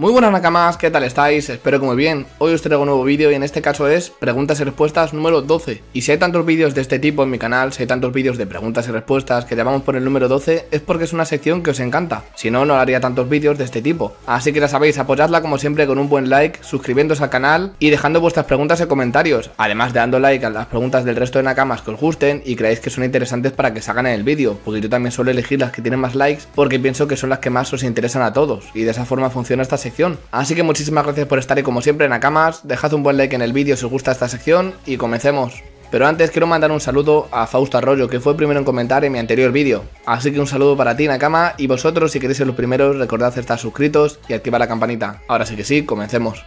Muy buenas nakamas, ¿qué tal estáis? Espero que muy bien. Hoy os traigo un nuevo vídeo y en este caso es preguntas y respuestas número 12. Y si hay tantos vídeos de este tipo en mi canal, si hay tantos vídeos de preguntas y respuestas que llamamos por el número 12, es porque es una sección que os encanta. Si no, no haría tantos vídeos de este tipo. Así que ya sabéis, apoyadla como siempre con un buen like, suscribiéndose al canal y dejando vuestras preguntas en comentarios. Además de dando like a las preguntas del resto de nakamas que os gusten y creáis que son interesantes para que salgan en el vídeo. Porque yo también suelo elegir las que tienen más likes porque pienso que son las que más os interesan a todos. Y de esa forma funciona esta sección Así que muchísimas gracias por estar y como siempre, en Nakamas, dejad un buen like en el vídeo si os gusta esta sección y comencemos. Pero antes quiero mandar un saludo a Fausto Arroyo, que fue el primero en comentar en mi anterior vídeo. Así que un saludo para ti, Nakama, y vosotros si queréis ser los primeros, recordad estar suscritos y activar la campanita. Ahora sí que sí, comencemos.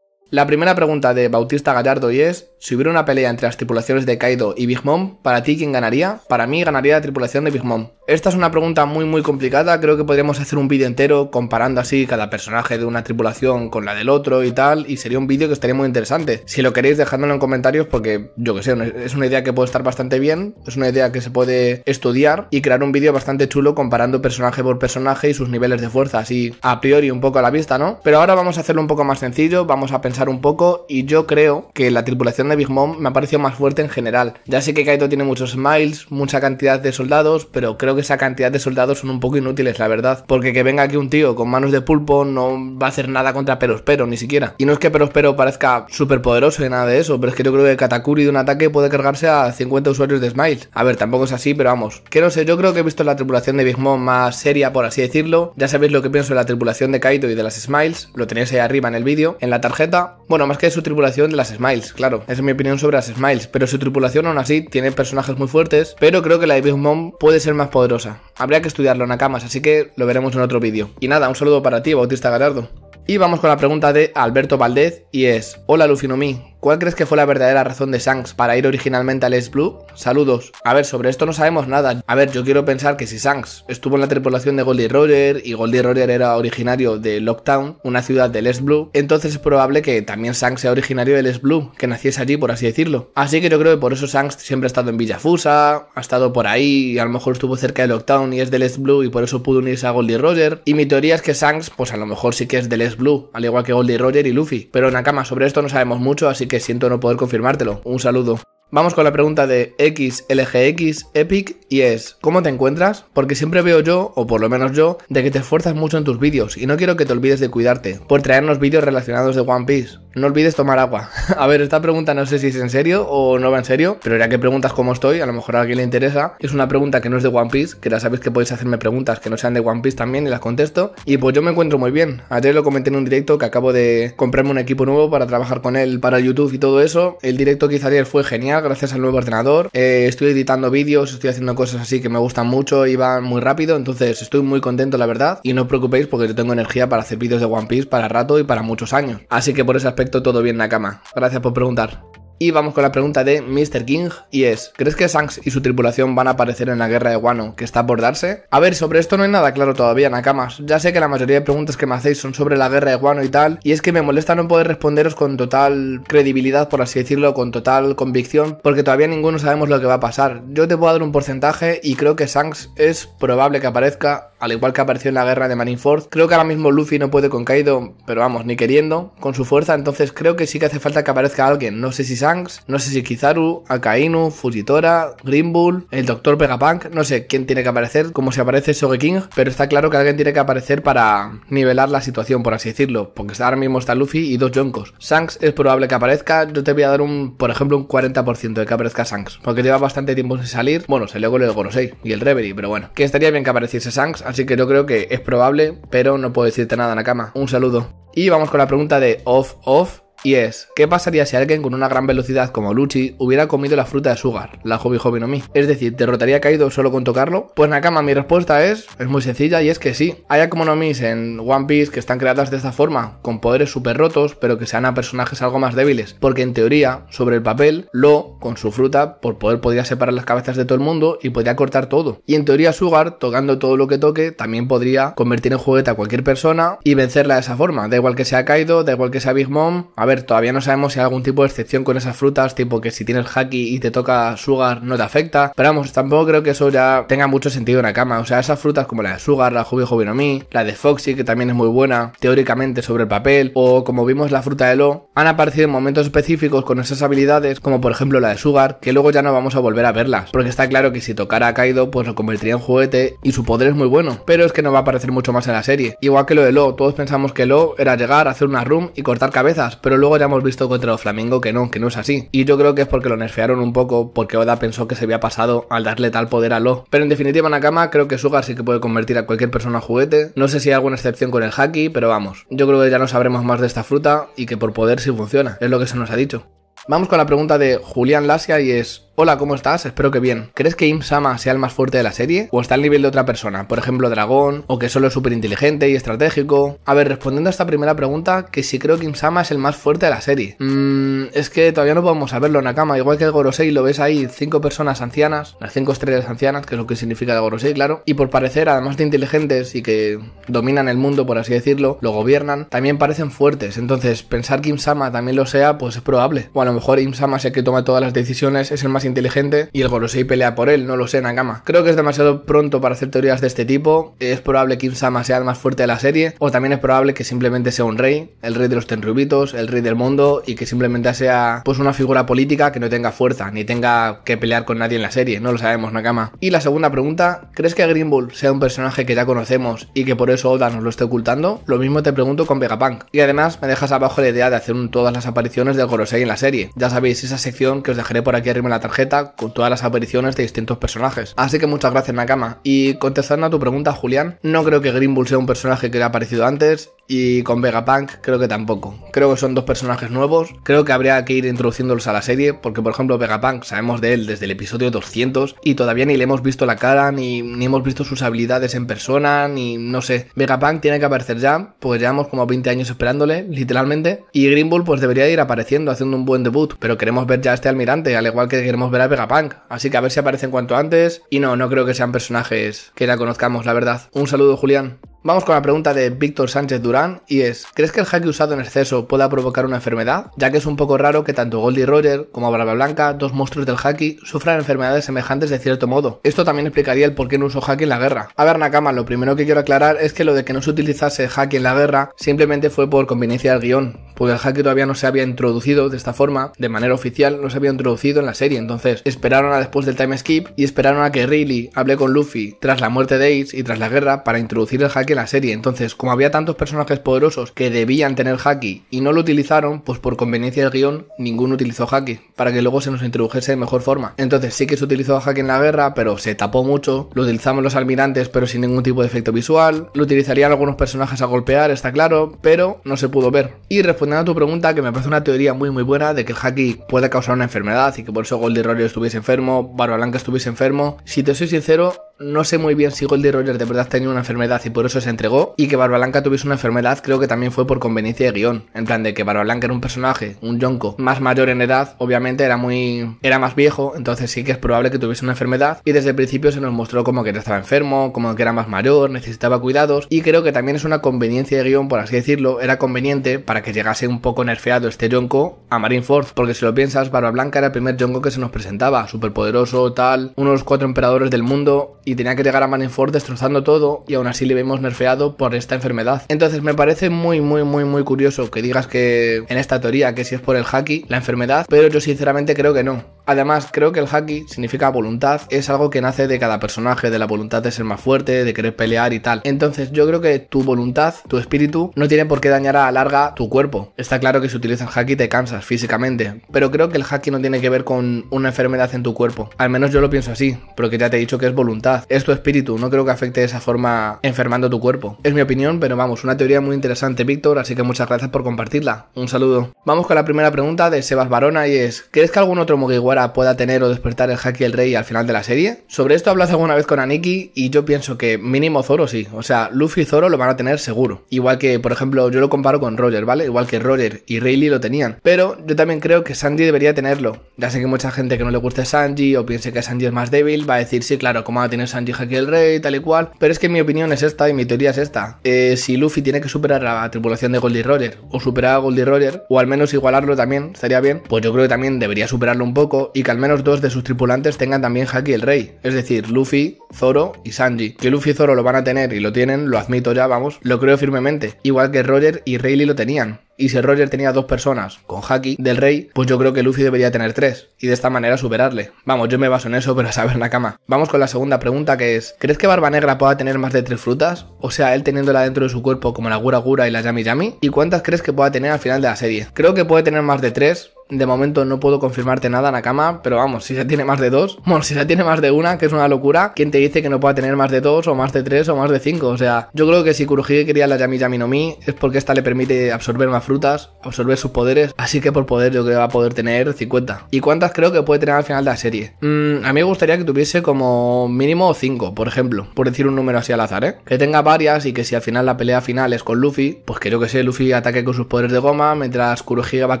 La primera pregunta de Bautista Gallardo y es, si hubiera una pelea entre las tripulaciones de Kaido y Big Mom, ¿para ti quién ganaría? Para mí ganaría la tripulación de Big Mom. Esta es una pregunta muy muy complicada, creo que podríamos hacer un vídeo entero comparando así cada personaje de una tripulación con la del otro y tal, y sería un vídeo que estaría muy interesante. Si lo queréis dejándolo en comentarios porque yo que sé, es una idea que puede estar bastante bien, es una idea que se puede estudiar y crear un vídeo bastante chulo comparando personaje por personaje y sus niveles de fuerza, así a priori un poco a la vista, ¿no? Pero ahora vamos a hacerlo un poco más sencillo, vamos a pensar un poco y yo creo que la tripulación de Big Mom me ha parecido más fuerte en general. Ya sé que Kaito tiene muchos smiles, mucha cantidad de soldados, pero creo que esa cantidad de soldados son un poco inútiles, la verdad. Porque que venga aquí un tío con manos de pulpo no va a hacer nada contra Perospero, ni siquiera. Y no es que Perospero parezca súper poderoso y nada de eso, pero es que yo creo que Katakuri de un ataque puede cargarse a 50 usuarios de smiles. A ver, tampoco es así, pero vamos. Que no sé, yo creo que he visto la tripulación de Big Mom más seria, por así decirlo. Ya sabéis lo que pienso de la tripulación de Kaito y de las smiles, lo tenéis ahí arriba en el vídeo, en la tarjeta bueno, más que su tripulación, de las Smiles, claro. Esa es mi opinión sobre las Smiles. Pero su tripulación aún así tiene personajes muy fuertes, pero creo que la de Big Mom puede ser más poderosa. Habría que estudiarlo, en Nakamas, así que lo veremos en otro vídeo. Y nada, un saludo para ti, Bautista Gallardo Y vamos con la pregunta de Alberto Valdez y es, hola Lufinomi ¿Cuál crees que fue la verdadera razón de Shanks para ir originalmente al Les Blue? Saludos. A ver, sobre esto no sabemos nada. A ver, yo quiero pensar que si Shanks estuvo en la tripulación de Goldie Roger y Goldie Roger era originario de Lockdown, una ciudad del Les Blue, entonces es probable que también Shanks sea originario del Les Blue, que naciese allí, por así decirlo. Así que yo creo que por eso Shanks siempre ha estado en Villafusa, ha estado por ahí, y a lo mejor estuvo cerca de Lockdown y es del Les Blue y por eso pudo unirse a Goldie Roger. Y mi teoría es que Shanks, pues a lo mejor sí que es del Les Blue, al igual que Goldie Roger y Luffy. Pero Nakama, sobre esto no sabemos mucho, así que siento no poder confirmártelo. Un saludo. Vamos con la pregunta de XLGX Epic y es, ¿cómo te encuentras? Porque siempre veo yo, o por lo menos yo, de que te esfuerzas mucho en tus vídeos y no quiero que te olvides de cuidarte por traernos vídeos relacionados de One Piece. No olvides tomar agua. a ver, esta pregunta no sé si es en serio o no va en serio, pero ya que preguntas cómo estoy, a lo mejor a alguien le interesa. Es una pregunta que no es de One Piece, que ya sabéis que podéis hacerme preguntas que no sean de One Piece también y las contesto. Y pues yo me encuentro muy bien. Ayer lo comenté en un directo que acabo de comprarme un equipo nuevo para trabajar con él para YouTube y todo eso. El directo que ayer fue genial, gracias al nuevo ordenador. Eh, estoy editando vídeos, estoy haciendo cosas así que me gustan mucho y van muy rápido. Entonces estoy muy contento, la verdad. Y no os preocupéis porque yo tengo energía para hacer vídeos de One Piece para rato y para muchos años. Así que por ese aspecto todo bien, Nakama. Gracias por preguntar. Y vamos con la pregunta de Mr. King y es, ¿crees que Shanks y su tripulación van a aparecer en la guerra de Wano que está por darse? A ver, sobre esto no hay nada claro todavía, Nakamas. Ya sé que la mayoría de preguntas que me hacéis son sobre la guerra de Wano y tal, y es que me molesta no poder responderos con total credibilidad, por así decirlo, con total convicción, porque todavía ninguno sabemos lo que va a pasar. Yo te puedo dar un porcentaje y creo que Shanks es probable que aparezca, al igual que apareció en la guerra de Marineford. Creo que ahora mismo Luffy no puede con Kaido, pero vamos, ni queriendo, con su fuerza, entonces creo que sí que hace falta que aparezca alguien. No sé si Shanks, no sé si Kizaru, Akainu, Fujitora, Green el Dr. Vegapunk, no sé quién tiene que aparecer, como si aparece Sogeking, pero está claro que alguien tiene que aparecer para nivelar la situación, por así decirlo, porque ahora mismo está Luffy y dos Yonkos. Shanks es probable que aparezca, yo te voy a dar un, por ejemplo, un 40% de que aparezca Shanks, porque lleva bastante tiempo sin salir, bueno, salió con el Gorosei y el Reverie, pero bueno, que estaría bien que apareciese Shanks, así que yo creo que es probable, pero no puedo decirte nada, en cama. Un saludo. Y vamos con la pregunta de Off Off, y es, ¿qué pasaría si alguien con una gran velocidad como Luchi hubiera comido la fruta de Sugar, la Hobby Hobby no Mi? Es decir, ¿derrotaría a Kaido solo con tocarlo? Pues Nakama, mi respuesta es, es muy sencilla y es que sí. Hay Mis en One Piece que están creadas de esta forma, con poderes súper rotos, pero que sean a personajes algo más débiles, porque en teoría, sobre el papel, Lo, con su fruta, por poder podría separar las cabezas de todo el mundo y podría cortar todo. Y en teoría Sugar, tocando todo lo que toque, también podría convertir en juguete a cualquier persona y vencerla de esa forma, da igual que sea Kaido, da igual que sea Big Mom, a ver, todavía no sabemos si hay algún tipo de excepción con esas frutas, tipo que si tienes haki y te toca sugar no te afecta. Pero vamos, tampoco creo que eso ya tenga mucho sentido en la cama. O sea, esas frutas como la de sugar, la Jubi Mi, la de Foxy, que también es muy buena teóricamente sobre el papel, o como vimos la fruta de Lo, han aparecido en momentos específicos con esas habilidades, como por ejemplo la de Sugar, que luego ya no vamos a volver a verlas. Porque está claro que si tocara a Kaido, pues lo convertiría en juguete y su poder es muy bueno. Pero es que no va a aparecer mucho más en la serie. Igual que lo de Lo, todos pensamos que Lo era llegar, a hacer una room y cortar cabezas, pero luego ya hemos visto contra los Flamengo que no, que no es así. Y yo creo que es porque lo nerfearon un poco, porque Oda pensó que se había pasado al darle tal poder a Lo. Pero en definitiva, Nakama creo que Sugar sí que puede convertir a cualquier persona en juguete. No sé si hay alguna excepción con el Haki, pero vamos. Yo creo que ya no sabremos más de esta fruta y que por poder sí funciona. Es lo que se nos ha dicho. Vamos con la pregunta de Julián Lasia y es, Hola, ¿cómo estás? Espero que bien. ¿Crees que Imsama sea el más fuerte de la serie? ¿O está al nivel de otra persona? Por ejemplo, Dragón, o que solo es súper inteligente y estratégico. A ver, respondiendo a esta primera pregunta, que si creo que Imsama es el más fuerte de la serie. Mmm, es que todavía no podemos saberlo, Nakama. Igual que el Gorosei, lo ves ahí, cinco personas ancianas, las cinco estrellas ancianas, que es lo que significa el Gorosei, claro. Y por parecer, además de inteligentes y que dominan el mundo, por así decirlo, lo gobiernan, también parecen fuertes. Entonces, pensar que Imsama también lo sea, pues es probable. O a lo mejor Imsama es el que toma todas las decisiones, es el más inteligente y el Gorosei pelea por él, no lo sé, Nakama. Creo que es demasiado pronto para hacer teorías de este tipo. Es probable que Insama sea el más fuerte de la serie, o también es probable que simplemente sea un rey, el rey de los Tenryubitos, el rey del mundo, y que simplemente sea pues una figura política que no tenga fuerza, ni tenga que pelear con nadie en la serie, no lo sabemos, Nakama. Y la segunda pregunta, ¿crees que Green Bull sea un personaje que ya conocemos y que por eso Oda nos lo esté ocultando? Lo mismo te pregunto con Vegapunk. Y además me dejas abajo la idea de hacer todas las apariciones del Gorosei en la serie. Ya sabéis, esa sección que os dejaré por aquí arriba en la tarjeta con todas las apariciones de distintos personajes. Así que muchas gracias Nakama. Y contestando a tu pregunta Julián, no creo que Bull sea un personaje que haya aparecido antes, y con Vegapunk creo que tampoco. Creo que son dos personajes nuevos. Creo que habría que ir introduciéndolos a la serie. Porque, por ejemplo, Vegapunk sabemos de él desde el episodio 200. Y todavía ni le hemos visto la cara, ni, hemos visto sus habilidades en persona, ni no sé. Vegapunk tiene que aparecer ya. Pues llevamos como 20 años esperándole, literalmente. Y Green pues debería ir apareciendo, haciendo un buen debut. Pero queremos ver ya a este almirante, al igual que queremos ver a Vegapunk. Así que a ver si aparecen cuanto antes. Y no, no creo que sean personajes que ya conozcamos, la verdad. Un saludo, Julián. Vamos con la pregunta de Víctor Sánchez Durán y es, ¿crees que el hacke usado en exceso pueda provocar una enfermedad? Ya que es un poco raro que tanto Goldie Roger como Barba Blanca, dos monstruos del hacky, sufran enfermedades semejantes de cierto modo. Esto también explicaría el por qué no usó hacky en la guerra. A ver Nakama, lo primero que quiero aclarar es que lo de que no se utilizase hacky en la guerra simplemente fue por conveniencia del guión, porque el hacky todavía no se había introducido de esta forma, de manera oficial, no se había introducido en la serie, entonces esperaron a después del time skip y esperaron a que Riley hable con Luffy tras la muerte de Ace y tras la guerra para introducir el hacky la serie. Entonces, como había tantos personajes poderosos que debían tener haki y no lo utilizaron, pues por conveniencia del guión, ninguno utilizó haki para que luego se nos introdujese de mejor forma. Entonces, sí que se utilizó haki en la guerra, pero se tapó mucho. Lo utilizamos los almirantes, pero sin ningún tipo de efecto visual. Lo utilizarían algunos personajes a golpear, está claro, pero no se pudo ver. Y respondiendo a tu pregunta, que me parece una teoría muy muy buena de que el haki puede causar una enfermedad y que por eso Goldie Rory estuviese enfermo, Barbalanca estuviese enfermo. Si te soy sincero, no sé muy bien si Goldie Rogers de verdad tenía una enfermedad y por eso se entregó, y que Barbalanca tuviese una enfermedad creo que también fue por conveniencia de guión. En plan de que Barba Blanca era un personaje, un yonko, más mayor en edad, obviamente era muy... era más viejo, entonces sí que es probable que tuviese una enfermedad, y desde el principio se nos mostró como que estaba enfermo, como que era más mayor, necesitaba cuidados, y creo que también es una conveniencia de guión, por así decirlo, era conveniente para que llegase un poco nerfeado este yonko a Marineford, porque si lo piensas, Barba Blanca era el primer yonko que se nos presentaba, superpoderoso, tal, uno de los cuatro emperadores del mundo, y tenía que llegar a Ford destrozando todo y aún así le vemos nerfeado por esta enfermedad. Entonces me parece muy, muy, muy, muy curioso que digas que en esta teoría que si es por el haki, la enfermedad, pero yo sinceramente creo que no. Además, creo que el haki significa voluntad, es algo que nace de cada personaje, de la voluntad de ser más fuerte, de querer pelear y tal. Entonces, yo creo que tu voluntad, tu espíritu, no tiene por qué dañar a la larga tu cuerpo. Está claro que si utilizas haki te cansas físicamente, pero creo que el haki no tiene que ver con una enfermedad en tu cuerpo. Al menos yo lo pienso así, porque ya te he dicho que es voluntad, es tu espíritu, no creo que afecte de esa forma enfermando tu cuerpo. Es mi opinión, pero vamos, una teoría muy interesante, Víctor, así que muchas gracias por compartirla. Un saludo. Vamos con la primera pregunta de Sebas Barona y es: ¿Crees que algún otro igual? pueda tener o despertar el Haki el rey al final de la serie. Sobre esto hablas alguna vez con Aniki y yo pienso que mínimo Zoro sí. O sea, Luffy y Zoro lo van a tener seguro. Igual que, por ejemplo, yo lo comparo con Roger, ¿vale? Igual que Roger y Rayleigh lo tenían. Pero yo también creo que Sanji debería tenerlo. Ya sé que mucha gente que no le guste Sanji o piense que Sanji es más débil va a decir, sí, claro, ¿cómo va a tener Sanji Haki el rey, tal y cual? Pero es que mi opinión es esta y mi teoría es esta. Eh, si Luffy tiene que superar a la tripulación de Goldie Roger o superar a Goldie Roger o al menos igualarlo también, estaría bien, pues yo creo que también debería superarlo un poco y que al menos dos de sus tripulantes tengan también Haki el Rey, es decir, Luffy, Zoro y Sanji. Que Luffy y Zoro lo van a tener y lo tienen, lo admito ya, vamos, lo creo firmemente, igual que Roger y Rayleigh lo tenían. Y si Roger tenía dos personas con Haki del Rey, pues yo creo que Luffy debería tener tres, y de esta manera superarle. Vamos, yo me baso en eso, pero a saber cama. Vamos con la segunda pregunta que es, ¿crees que Barba Negra pueda tener más de tres frutas? O sea, él teniéndola dentro de su cuerpo como la Gura Gura y la Yami Yami. ¿Y cuántas crees que pueda tener al final de la serie? Creo que puede tener más de tres, de momento no puedo confirmarte nada, Nakama, pero vamos, si se tiene más de dos, bueno, si se tiene más de una, que es una locura, ¿quién te dice que no pueda tener más de dos o más de tres o más de cinco? O sea, yo creo que si Kurohige quería la Yami Yami no Mi es porque esta le permite absorber más frutas, absorber sus poderes, así que por poder yo creo que va a poder tener 50. ¿Y cuántas creo que puede tener al final de la serie? Mm, a mí me gustaría que tuviese como mínimo cinco, por ejemplo, por decir un número así al azar, ¿eh? Que tenga varias y que si al final la pelea final es con Luffy, pues creo que sé, Luffy ataque con sus poderes de goma, mientras Kurohige va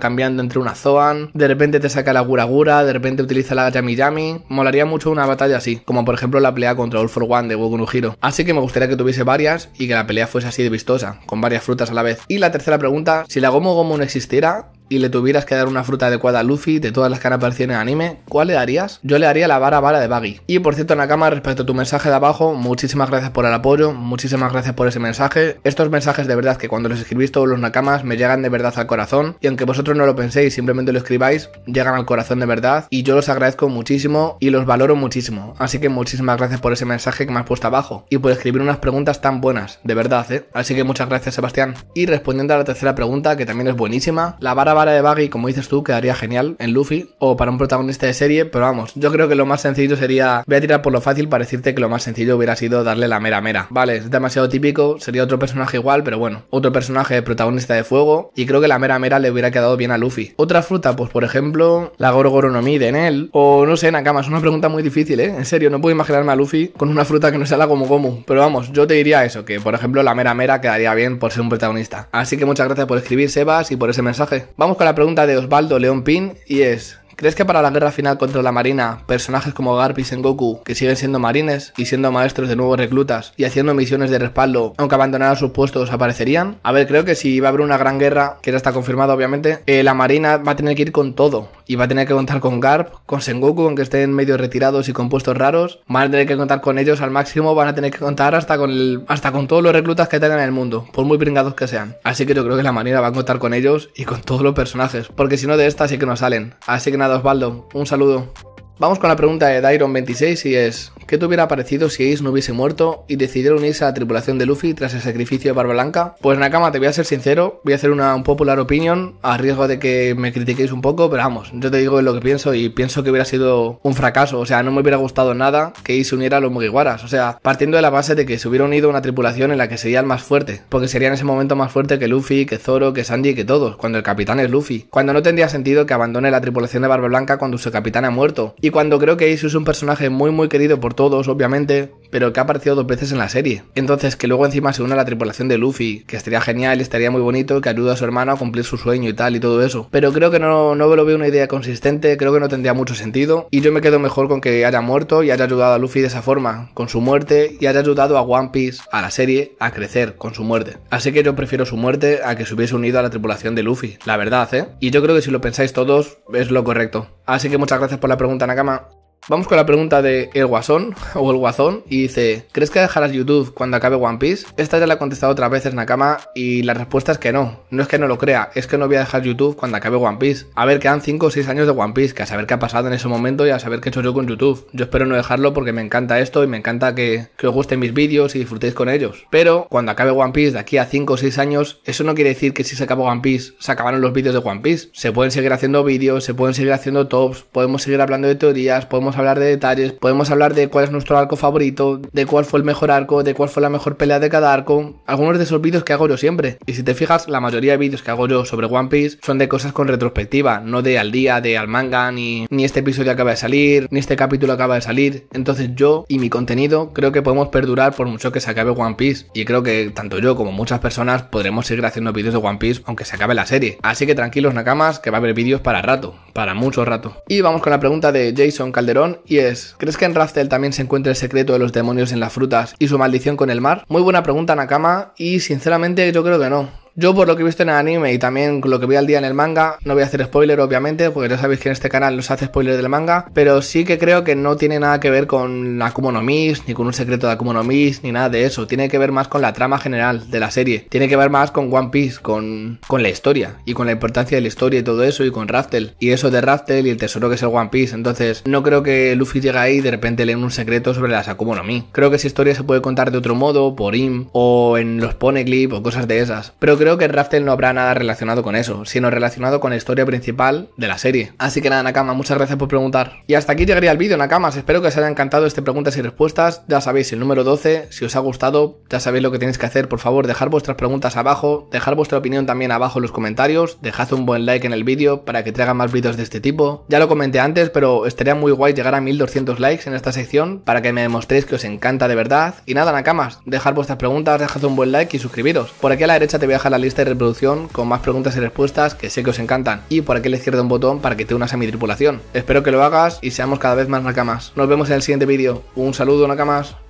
cambiando entre una zona de repente te saca la Gura Gura de repente utiliza la Yami Yami. Molaría mucho una batalla así, como por ejemplo la pelea contra All for One de Goku no Así que me gustaría que tuviese varias y que la pelea fuese así de vistosa, con varias frutas a la vez. Y la tercera pregunta, si la Gomu Gomu no existiera, y le tuvieras que dar una fruta adecuada a Luffy de todas las que han aparecido anime, ¿cuál le darías? Yo le daría la vara vara de Baggy. Y por cierto, Nakama, respecto a tu mensaje de abajo, muchísimas gracias por el apoyo, muchísimas gracias por ese mensaje. Estos mensajes de verdad que cuando los escribís todos los Nakamas me llegan de verdad al corazón y aunque vosotros no lo penséis, simplemente lo escribáis, llegan al corazón de verdad y yo los agradezco muchísimo y los valoro muchísimo. Así que muchísimas gracias por ese mensaje que me has puesto abajo y por escribir unas preguntas tan buenas, de verdad, ¿eh? Así que muchas gracias, Sebastián. Y respondiendo a la tercera pregunta, que también es buenísima, la vara vara de Baggy, como dices tú, quedaría genial en Luffy o para un protagonista de serie, pero vamos, yo creo que lo más sencillo sería, voy a tirar por lo fácil para decirte que lo más sencillo hubiera sido darle la mera mera. Vale, es demasiado típico, sería otro personaje igual, pero bueno, otro personaje protagonista de fuego y creo que la mera mera le hubiera quedado bien a Luffy. Otra fruta, pues por ejemplo, la Goro en él o no sé, Nakama, es una pregunta muy difícil, ¿eh? En serio, no puedo imaginarme a Luffy con una fruta que no sea la Gomu Gomu, pero vamos, yo te diría eso, que por ejemplo la mera mera quedaría bien por ser un protagonista. Así que muchas gracias por escribir, Sebas, y por ese mensaje. Vamos Vamos con la pregunta de Osvaldo León Pin y es, ¿Crees que para la guerra final contra la Marina, personajes como Garp y Goku que siguen siendo marines y siendo maestros de nuevos reclutas y haciendo misiones de respaldo, aunque abandonaran sus puestos, aparecerían? A ver, creo que si va a haber una gran guerra, que ya está confirmado obviamente, eh, la Marina va a tener que ir con todo y va a tener que contar con Garp, con Sengoku, aunque estén medio retirados y con puestos raros, van a tener que contar con ellos al máximo, van a tener que contar hasta con, hasta con todos los reclutas que tengan en el mundo, por muy pringados que sean. Así que yo creo que la manera va a contar con ellos y con todos los personajes, porque si no de esta sí que no salen. Así que nada, Osvaldo, un saludo. Vamos con la pregunta de Dairon26 y es: ¿Qué te hubiera parecido si Ace no hubiese muerto y decidiera unirse a la tripulación de Luffy tras el sacrificio de Barba Blanca? Pues Nakama, te voy a ser sincero, voy a hacer una popular opinion, a riesgo de que me critiquéis un poco, pero vamos, yo te digo lo que pienso y pienso que hubiera sido un fracaso. O sea, no me hubiera gustado nada que Ace uniera a los Mugiwaras. O sea, partiendo de la base de que se hubiera unido a una tripulación en la que sería el más fuerte, porque sería en ese momento más fuerte que Luffy, que Zoro, que Sandy, que todos, cuando el capitán es Luffy. Cuando no tendría sentido que abandone la tripulación de Barba Blanca cuando su capitán ha muerto y cuando creo que Ace es un personaje muy, muy querido por todos, obviamente, pero que ha aparecido dos veces en la serie. Entonces, que luego encima se una a la tripulación de Luffy, que estaría genial, estaría muy bonito, que ayuda a su hermano a cumplir su sueño y tal y todo eso. Pero creo que no, no me lo veo una idea consistente, creo que no tendría mucho sentido, y yo me quedo mejor con que haya muerto y haya ayudado a Luffy de esa forma, con su muerte, y haya ayudado a One Piece, a la serie, a crecer con su muerte. Así que yo prefiero su muerte a que se hubiese unido a la tripulación de Luffy, la verdad, ¿eh? Y yo creo que si lo pensáis todos, es lo correcto. Así que muchas gracias por la pregunta, Nakama. Vamos con la pregunta de El Guasón o El Guazón y dice, ¿crees que dejarás YouTube cuando acabe One Piece? Esta ya la ha contestado otras veces cama y la respuesta es que no. No es que no lo crea, es que no voy a dejar YouTube cuando acabe One Piece. A ver, han 5 o 6 años de One Piece, que a saber qué ha pasado en ese momento y a saber qué he hecho yo con YouTube. Yo espero no dejarlo porque me encanta esto y me encanta que, que os gusten mis vídeos y disfrutéis con ellos. Pero cuando acabe One Piece de aquí a 5 o 6 años, eso no quiere decir que si se acabó One Piece se acabaron los vídeos de One Piece. Se pueden seguir haciendo vídeos, se pueden seguir haciendo tops, podemos seguir hablando de teorías, podemos hablar de detalles, podemos hablar de cuál es nuestro arco favorito, de cuál fue el mejor arco, de cuál fue la mejor pelea de cada arco. Algunos de esos vídeos que hago yo siempre. Y si te fijas, la mayoría de vídeos que hago yo sobre One Piece son de cosas con retrospectiva, no de al día, de al manga, ni, ni este episodio acaba de salir, ni este capítulo acaba de salir. Entonces yo y mi contenido creo que podemos perdurar por mucho que se acabe One Piece. Y creo que tanto yo como muchas personas podremos seguir haciendo vídeos de One Piece aunque se acabe la serie. Así que tranquilos nakamas, que va a haber vídeos para rato, para mucho rato. Y vamos con la pregunta de Jason Calder y es, ¿crees que en Raftel también se encuentra el secreto de los demonios en las frutas y su maldición con el mar? Muy buena pregunta Nakama y sinceramente yo creo que no. Yo por lo que he visto en el anime y también lo que vi al día en el manga, no voy a hacer spoiler obviamente, porque ya sabéis que en este canal no se hace spoiler del manga, pero sí que creo que no tiene nada que ver con Akumo no ni con un secreto de Akumo no ni nada de eso. Tiene que ver más con la trama general de la serie. Tiene que ver más con One Piece, con, con la historia y con la importancia de la historia y todo eso y con Raftel. Y eso de Raftel y el tesoro que es el One Piece. Entonces, no creo que Luffy llegue ahí y de repente leen un secreto sobre las Akumo no Mi. Creo que esa historia se puede contar de otro modo, por Im o en los Clip o cosas de esas. Pero creo creo que Rafter no habrá nada relacionado con eso, sino relacionado con la historia principal de la serie. Así que nada, Nakama, muchas gracias por preguntar. Y hasta aquí llegaría el vídeo, Nakamas. Espero que os haya encantado este preguntas y respuestas. Ya sabéis, el número 12. Si os ha gustado, ya sabéis lo que tenéis que hacer. Por favor, dejar vuestras preguntas abajo, dejar vuestra opinión también abajo en los comentarios, dejad un buen like en el vídeo para que traiga más vídeos de este tipo. Ya lo comenté antes, pero estaría muy guay llegar a 1200 likes en esta sección para que me demostréis que os encanta de verdad. Y nada, Nakamas, dejad vuestras preguntas, dejad un buen like y suscribiros. Por aquí a la derecha te voy a dejar la lista de reproducción con más preguntas y respuestas que sé que os encantan y por aquí le cierro un botón para que te unas a mi tripulación. Espero que lo hagas y seamos cada vez más nakamas. Nos vemos en el siguiente vídeo. Un saludo nakamas.